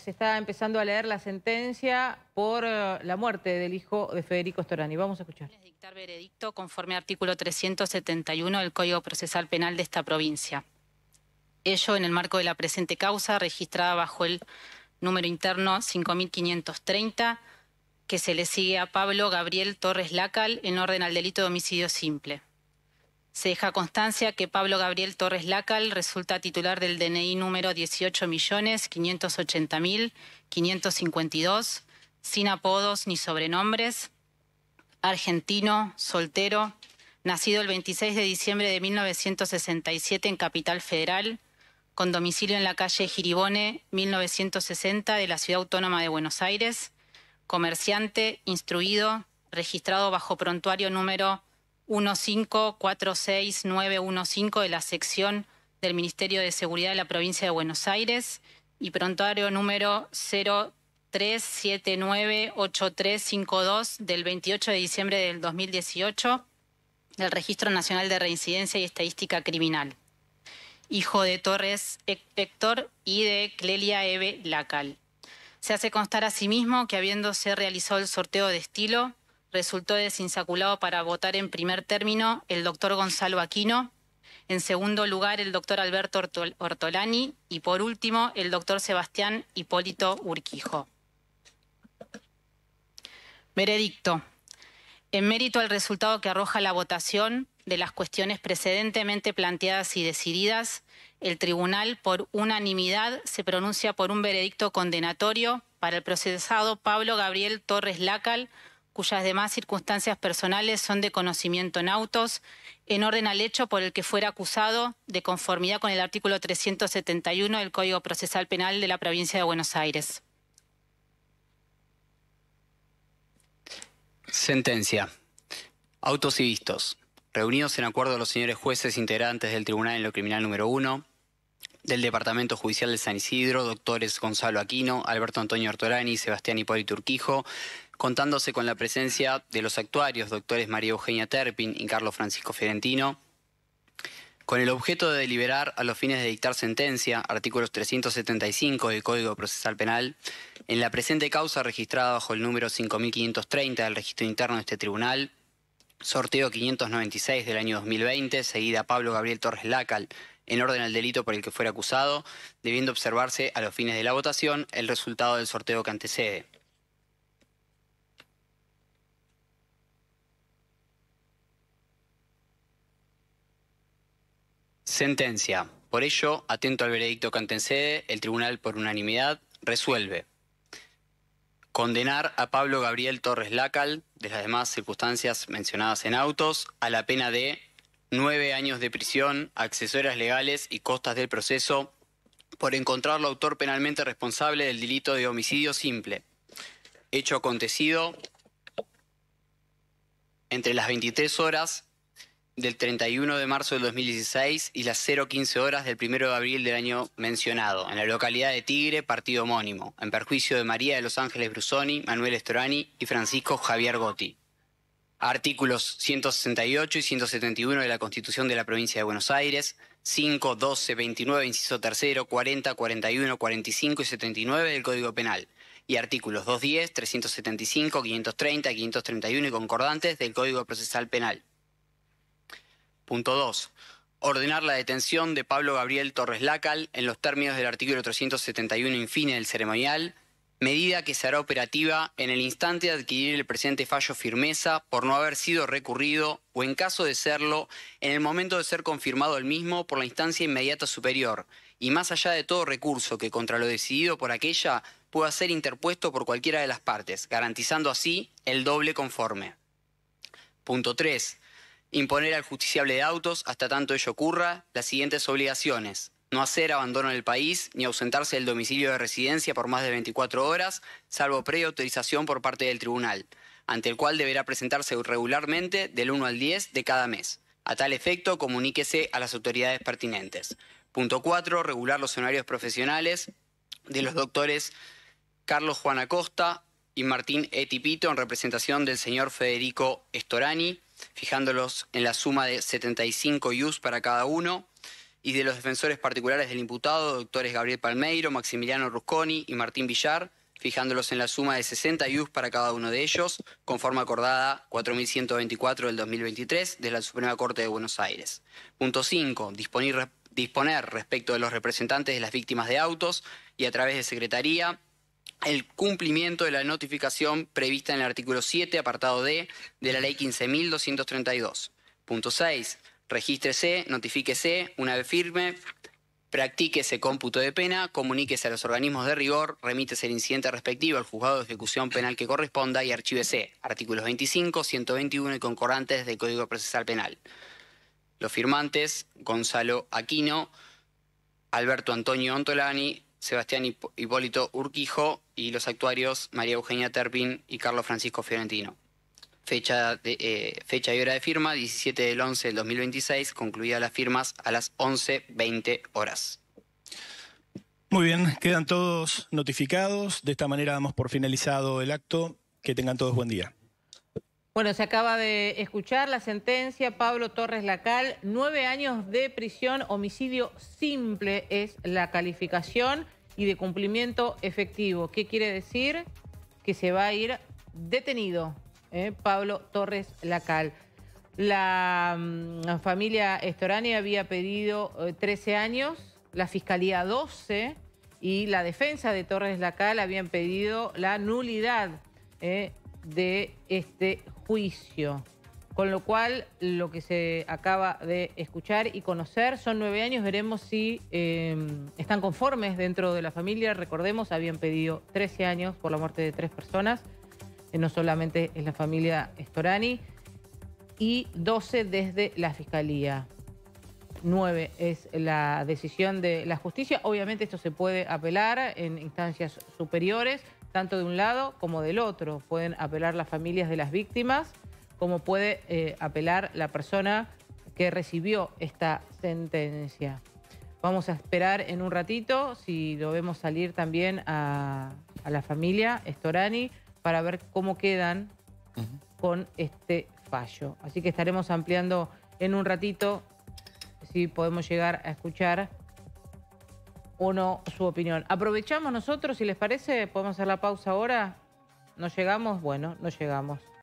Se está empezando a leer la sentencia por eh, la muerte del hijo de Federico Storani. Vamos a escuchar. Dictar veredicto conforme al artículo 371 del Código Procesal Penal de esta provincia. Ello en el marco de la presente causa registrada bajo el número interno 5530 que se le sigue a Pablo Gabriel Torres Lacal en orden al delito de homicidio simple. Se deja constancia que Pablo Gabriel Torres Lacal resulta titular del DNI número 18.580.552, sin apodos ni sobrenombres, argentino, soltero, nacido el 26 de diciembre de 1967 en Capital Federal, con domicilio en la calle Giribone 1960 de la Ciudad Autónoma de Buenos Aires, comerciante, instruido, registrado bajo prontuario número 1546915 de la sección del Ministerio de Seguridad de la provincia de Buenos Aires y prontuario número 03798352 del 28 de diciembre del 2018 del Registro Nacional de Reincidencia y Estadística Criminal. Hijo de Torres Héctor y de Clelia Eve Lacal. Se hace constar asimismo que habiéndose realizado el sorteo de estilo, resultó desinsaculado para votar en primer término el doctor Gonzalo Aquino, en segundo lugar el doctor Alberto Ortolani y por último el doctor Sebastián Hipólito Urquijo. Veredicto. En mérito al resultado que arroja la votación de las cuestiones precedentemente planteadas y decididas, el tribunal por unanimidad se pronuncia por un veredicto condenatorio para el procesado Pablo Gabriel Torres Lacal cuyas demás circunstancias personales son de conocimiento en autos, en orden al hecho por el que fuera acusado, de conformidad con el artículo 371 del Código Procesal Penal de la Provincia de Buenos Aires. Sentencia. Autos y vistos. Reunidos en acuerdo los señores jueces integrantes del Tribunal en lo Criminal número 1, del Departamento Judicial de San Isidro, doctores Gonzalo Aquino, Alberto Antonio Ortorani, Sebastián Hipólito Urquijo, contándose con la presencia de los actuarios, doctores María Eugenia Terpin y Carlos Francisco Fiorentino, con el objeto de deliberar a los fines de dictar sentencia, artículos 375 del Código Procesal Penal, en la presente causa registrada bajo el número 5530 del registro interno de este tribunal, sorteo 596 del año 2020, seguida Pablo Gabriel Torres Lacal, en orden al delito por el que fuera acusado, debiendo observarse a los fines de la votación el resultado del sorteo que antecede. Sentencia. Por ello, atento al veredicto que el tribunal por unanimidad resuelve condenar a Pablo Gabriel Torres Lacal, de las demás circunstancias mencionadas en autos, a la pena de nueve años de prisión, accesorias legales y costas del proceso por encontrarlo autor penalmente responsable del delito de homicidio simple, hecho acontecido entre las 23 horas del 31 de marzo del 2016 y las 0.15 horas del 1 de abril del año mencionado, en la localidad de Tigre, partido homónimo, en perjuicio de María de los Ángeles Brusoni, Manuel Estorani y Francisco Javier Gotti. Artículos 168 y 171 de la Constitución de la Provincia de Buenos Aires, 5, 12, 29, inciso tercero, 40, 41, 45 y 79 del Código Penal, y artículos 210, 375, 530, 531 y concordantes del Código Procesal Penal. Punto 2. Ordenar la detención de Pablo Gabriel Torres Lacal en los términos del artículo 371 infine del ceremonial, medida que será operativa en el instante de adquirir el presente fallo firmeza por no haber sido recurrido o en caso de serlo, en el momento de ser confirmado el mismo por la instancia inmediata superior, y más allá de todo recurso que contra lo decidido por aquella pueda ser interpuesto por cualquiera de las partes, garantizando así el doble conforme. Punto 3. Imponer al justiciable de autos hasta tanto ello ocurra las siguientes obligaciones. No hacer abandono en el país ni ausentarse del domicilio de residencia por más de 24 horas, salvo preautorización autorización por parte del tribunal, ante el cual deberá presentarse regularmente del 1 al 10 de cada mes. A tal efecto, comuníquese a las autoridades pertinentes. Punto 4. Regular los escenarios profesionales de los doctores Carlos Juan Acosta y Martín Etipito en representación del señor Federico Estorani fijándolos en la suma de 75 IUS para cada uno, y de los defensores particulares del imputado, doctores Gabriel Palmeiro, Maximiliano Rusconi y Martín Villar, fijándolos en la suma de 60 IUS para cada uno de ellos, conforme acordada 4124 del 2023 de la Suprema Corte de Buenos Aires. Punto 5. disponer respecto de los representantes de las víctimas de autos y a través de Secretaría el cumplimiento de la notificación prevista en el artículo 7, apartado D, de la Ley 15.232. Punto 6. Regístrese, notifíquese, una vez firme, practíquese cómputo de pena, comuníquese a los organismos de rigor, remítese el incidente respectivo al juzgado de ejecución penal que corresponda y archívese. Artículos 25, 121 y concordantes del Código Procesal Penal. Los firmantes, Gonzalo Aquino, Alberto Antonio Ontolani, Sebastián Hipólito Urquijo y los actuarios María Eugenia Terpin y Carlos Francisco Fiorentino. Fecha, eh, fecha y hora de firma, 17 del 11 del 2026, concluidas las firmas a las 11.20 horas. Muy bien, quedan todos notificados. De esta manera damos por finalizado el acto. Que tengan todos buen día. Bueno, se acaba de escuchar la sentencia, Pablo Torres Lacal, nueve años de prisión, homicidio simple es la calificación y de cumplimiento efectivo. ¿Qué quiere decir? Que se va a ir detenido ¿eh? Pablo Torres Lacal. La mm, familia Estorani había pedido 13 eh, años, la fiscalía 12 y la defensa de Torres Lacal habían pedido la nulidad. ¿eh? de este juicio. Con lo cual, lo que se acaba de escuchar y conocer son nueve años. Veremos si em, están conformes dentro de la familia. Recordemos, habían pedido 13 años por la muerte de tres personas. Eh, no solamente en la familia Storani. Y 12 desde la fiscalía. Nueve es la decisión de la justicia. Obviamente esto se puede apelar en instancias superiores tanto de un lado como del otro. Pueden apelar las familias de las víctimas, como puede eh, apelar la persona que recibió esta sentencia. Vamos a esperar en un ratito si lo vemos salir también a, la familia Storani para ver cómo quedan con este fallo. Así que estaremos ampliando en un ratito si podemos llegar a escuchar uno su opinión. Aprovechamos nosotros, si les parece, podemos hacer la pausa ahora. ¿No llegamos? Bueno, no llegamos.